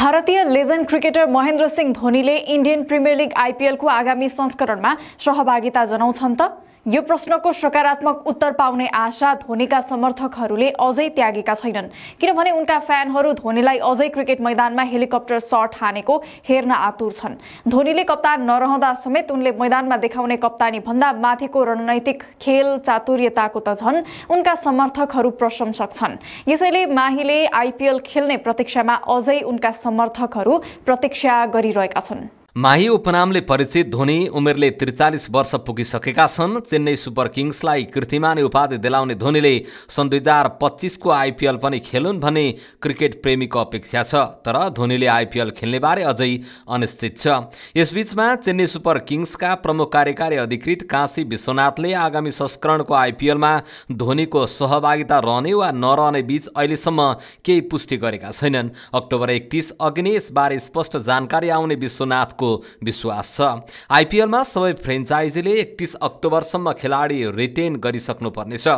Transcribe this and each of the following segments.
भारतीय legend cricketer Mahendra Singh धोनीले Indian premier league आइपिएलको आगामी संस्करणमा सहभागिता जनाउँछन् त यो प्रश्नको सकारात्मक उत्तर पाउने आशा धोनीका समर्थकहरूले अझै त्यागेका छैनन् किनभने उनका फ्यानहरू धोनीलाई अझै क्रिकेट मैदानमा हेलिकप्टर सट हानेको हेर्न आतुर छन् धोनीले कप्तान नरहँदा समेत उनले मैदानमा देखाउने कप्तानी भन्दा माथिको रणनैतिक खेल चातुर्यताको त झन् उनका समर्थकहरू प्रशंसक छन् यसैले माहीले आइपिएल खेल्ने प्रतीक्षामा अझै उनका समर्थकहरू प्रतीक्षा गरिरहेका छन् माही उपनामले परिचित धोनी उमेरले त्रिचालिस वर्ष पुगिसकेका छन् चेन्नई सुपर किङ्सलाई कृतिमान उपाधि दिलाउने धोनीले सन् दुई हजार पच्चिसको आइपिएल पनि खेलुन् भन्ने क्रिकेट प्रेमीको अपेक्षा छ तर धोनीले आइपिएल खेल्नेबारे अझै अनिश्चित छ यसबीचमा चेन्नई सुपर किङ्सका प्रमुख कार्यकारी अधिकृत काशी विश्वनाथले आगामी संस्करणको आइपिएलमा धोनीको सहभागिता रहने वा नरहने बीच अहिलेसम्म केही पुष्टि गरेका छैनन् अक्टोबर एकतिस अघि नै यसबारे स्पष्ट जानकारी आउने विश्वनाथको विश्वास छ आइपिएलमा सबै फ्रेन्चाइजीले एकतिस अक्टोबरसम्म खेलाडी रिटेन गरिसक्नुपर्नेछ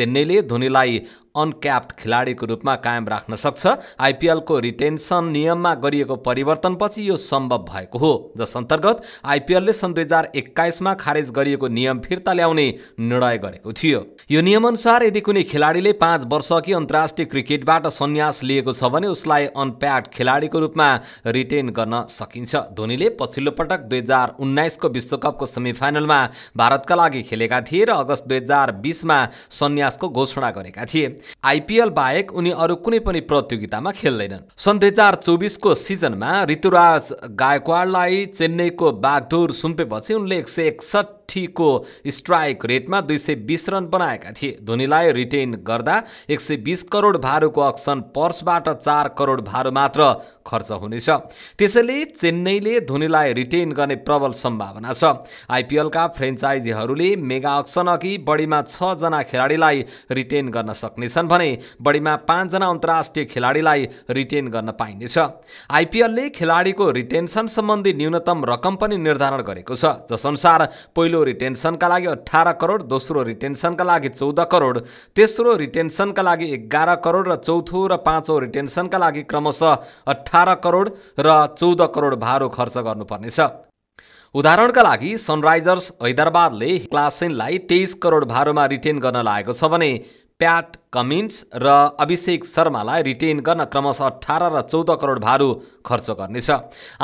चेन्नईले धोनीलाई अनक्याप्ड खेलाडीको रूपमा कायम राख्न सक्छ आइपिएलको रिटेन्सन नियममा गरिएको परिवर्तनपछि यो सम्भव भएको हो जस अन्तर्गत आइपिएलले सन् दुई हजार एक्काइसमा खारेज गरिएको नियम फिर्ता ल्याउने निर्णय गरेको थियो यो नियमअनुसार यदि कुनै खेलाडीले पाँच वर्ष अघि अन्तर्राष्ट्रिय क्रिकेटबाट सन्यास लिएको छ भने उसलाई अनप्याड खेलाडीको रूपमा रिटेन गर्न सकिन्छ धोनीले पछिल्लो पटक दुई हजार उन्नाइसको विश्वकपको सेमिफाइनलमा भारतका लागि खेलेका थिए र अगस्त दुई हजार बिसमा सन्यासको घोषणा गरेका थिए आइपिएल बाहेक उनी अरू कुनै पनि प्रतियोगितामा खेल्दैनन् सन् दुई हजार चौबिसको सिजनमा ऋतुराज गायकवाडलाई चेन्नईको बागडोर सुम्पेपछि उनले एक सय एकसठ साठीको स्ट्राइक रेटमा दुई सय बिस रन बनाएका थिए धोनीलाई रिटेन गर्दा एक सय बिस करोड भारूको अक्सन पर्सबाट चार करोड भारू मात्र खर्च हुनेछ त्यसैले चेन्नईले धोनीलाई रिटेन गर्ने प्रबल सम्भावना छ आइपिएलका फ्रेन्चाइजीहरूले मेगा अक्सन अघि बढीमा छजना खेलाडीलाई रिटेन गर्न सक्नेछन् भने बढीमा पाँचजना अन्तर्राष्ट्रिय खेलाडीलाई रिटेन गर्न पाइनेछ आइपिएलले खेलाडीको रिटेन्सन सम्बन्धी न्यूनतम रकम पनि निर्धारण गरेको छ जसअनुसार पहिलो पहिलो रिटेन्सनका लागि अठार करोड दोस्रो रिटेन्सनका लागि चौध करोड तेस्रो रिटेन्सनका लागि एघार करोड र चौथो र पाँचौँ रिटेन्सनका लागि क्रमशः अठार करोड र चौध करोड भारो खर्च गर्नुपर्नेछ उदाहरणका लागि सनराइजर्स हैदराबादले क्लासेनलाई तेइस करोड भारोमा रिटेन गर्न लागेको छ भने प्याट कमिन्स र अभिषेक शर्मालाई रिटेन गर्न क्रमशः अठार र चौध करोड भारु खर्च गर्नेछ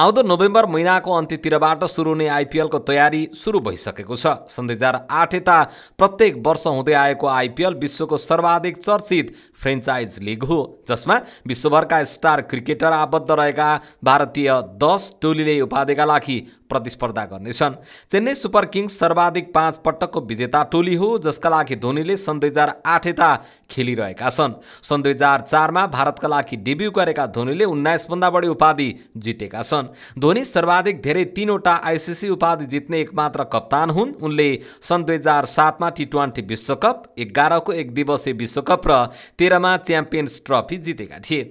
आउँदो नोभेम्बर महिनाको अन्त्यतिरबाट सुरु हुने आइपिएलको तयारी सुरु भइसकेको छ सन् दुई हजार आठ यता प्रत्येक वर्ष हुँदै आएको आइपिएल विश्वको सर्वाधिक चर्चित फ्रेन्चाइज लिग हो जसमा विश्वभरका स्टार क्रिकेटर आबद्ध रहेका भारतीय दस टोलीले उपाधिका लागि प्रतिस्पर्धा गर्नेछन् चेन्नई सुपर किङ्स सर्वाधिक पाँच पटकको विजेता टोली हो जसका लागि धोनीले सन् दुई हजार आठ यता खेलिरहेका छन् सन् दुई हजार चारमा भारतका लागि डेब्यू गरेका धोनीले उन्नाइसभन्दा बढी उपाधि जितेका छन् धोनी सर्वाधिक धेरै तिनवटा आइसिसी उपाधि जित्ने एकमात्र कप्तान हुन् उनले सन् दुई हजार सातमा टी ट्वेन्टी विश्वकप एघारको एक दिवसीय विश्वकप र तेह्रमा च्याम्पियन्स ट्रफी जितेका थिए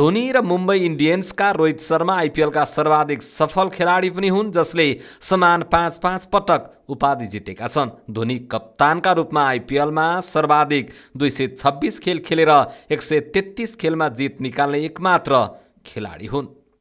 धोनी र मुम्बई इन्डियन्सका रोहित शर्मा आइपिएलका सर्वाधिक सफल खेलाडी पनि हुन् जसले समान पाँच पाँच पटक उपाधि जितेका छन् धोनी कप्तानका रूपमा आइपिएलमा सर्वाधिक दुई सय छब्बिस खेल खेलेर एक सय तेत्तिस खेलमा जित निकाल्ने एकमात्र खेलाडी हुन्